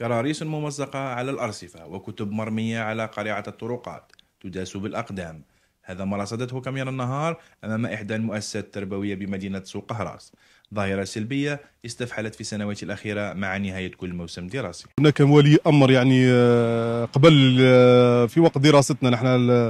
كراريس ممزقة على الأرصفة وكتب مرمية على قارعة الطرقات تداس بالأقدام هذا ما رصدته كاميرا النهار أمام إحدى المؤسسات التربوية بمدينة سوق قهراس ظاهرة سلبية استفحلت في السنوات الأخيرة مع نهاية كل موسم دراسي هناك ولي أمر يعني آه، قبل آه، في وقت دراستنا نحن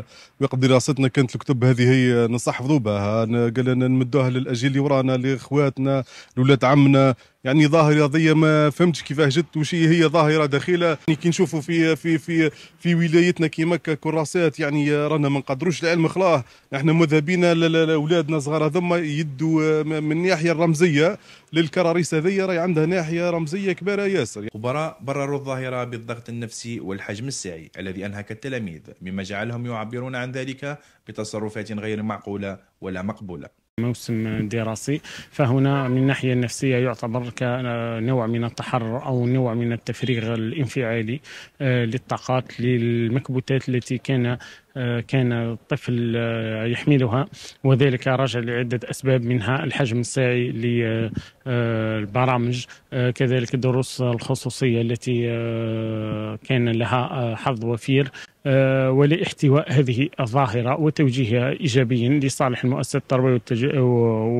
في وقت دراستنا كانت الكتب هذه هي آه، نصح بها قال نمدوها للأجيال اللي ورانا لإخواتنا لولاد عمنا يعني ظاهره رياضيه ما فهمتش كيفاه جت وش هي ظاهره دخيله يعني كي نشوفوا في في في في ولايتنا كيما كراسات يعني رانا ما نقدروش العلم خلاه احنا مذهبين لاولادنا صغار هذوما يدوا من الناحيه الرمزيه للكراريس هذيا راهي عندها ناحيه رمزيه كبيره ياسر خبراء برروا الظاهره بالضغط النفسي والحجم السعي الذي انهك التلاميذ مما جعلهم يعبرون عن ذلك بتصرفات غير معقوله ولا مقبوله موسم دراسي فهنا من الناحية النفسية يعتبر كنوع من التحرر أو نوع من التفريغ الانفعالي آه، للطاقات للمكبوتات التي كان آه، كان الطفل آه، يحملها وذلك راجع لعدة أسباب منها الحجم الساعي للبرامج كذلك الدروس الخصوصية التي كان لها حظ وفير آه، ولاحتواء هذه الظاهرة وتوجيهها إيجابيا لصالح المؤسسة التربوية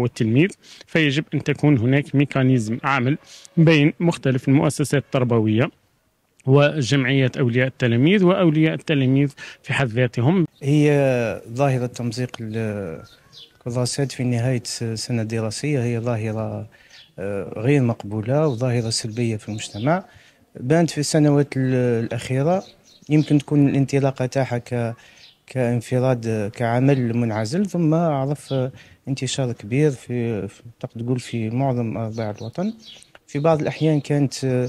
والتلميذ فيجب أن تكون هناك ميكانيزم عمل بين مختلف المؤسسات التربوية وجمعية أولياء التلاميذ وأولياء التلاميذ في حد ذاتهم هي ظاهرة تمزيق الكراسات في نهاية سنة دراسية هي ظاهرة آه، غير مقبولة وظاهرة سلبية في المجتمع بانت في السنوات الأخيرة يمكن تكون الانطلاقه تاعها ك كانفراد كعمل منعزل ثم عرف انتشار كبير في تقدر تقول في معظم ارباع الوطن في بعض الاحيان كانت آه،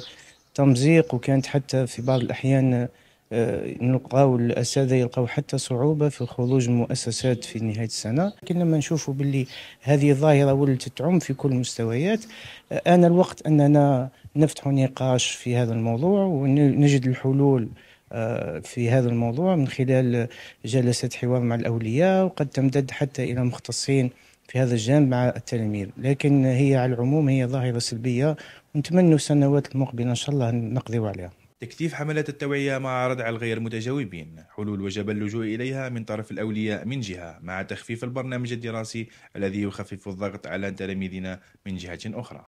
تمزيق وكانت حتى في بعض الاحيان نلقاو آه، الاساتذه يلقاو حتى صعوبه في الخروج من المؤسسات في نهايه السنه لكن لما نشوفوا باللي هذه الظاهره ولت تعم في كل المستويات آه، ان الوقت اننا نفتح نقاش في هذا الموضوع ونجد الحلول آه، في هذا الموضوع من خلال جلسة حوار مع الأولياء وقد تمتد حتى إلى مختصين في هذا الجانب مع التلاميذ لكن هي على العموم هي ظاهرة سلبية ونتمنى السنوات المقبلة إن شاء الله نقضي عليها تكثيف حملات التوعية مع ردع الغير متجاوبين حلول وجب اللجوء إليها من طرف الأولياء من جهة مع تخفيف البرنامج الدراسي الذي يخفف الضغط على تلاميذنا من جهة أخرى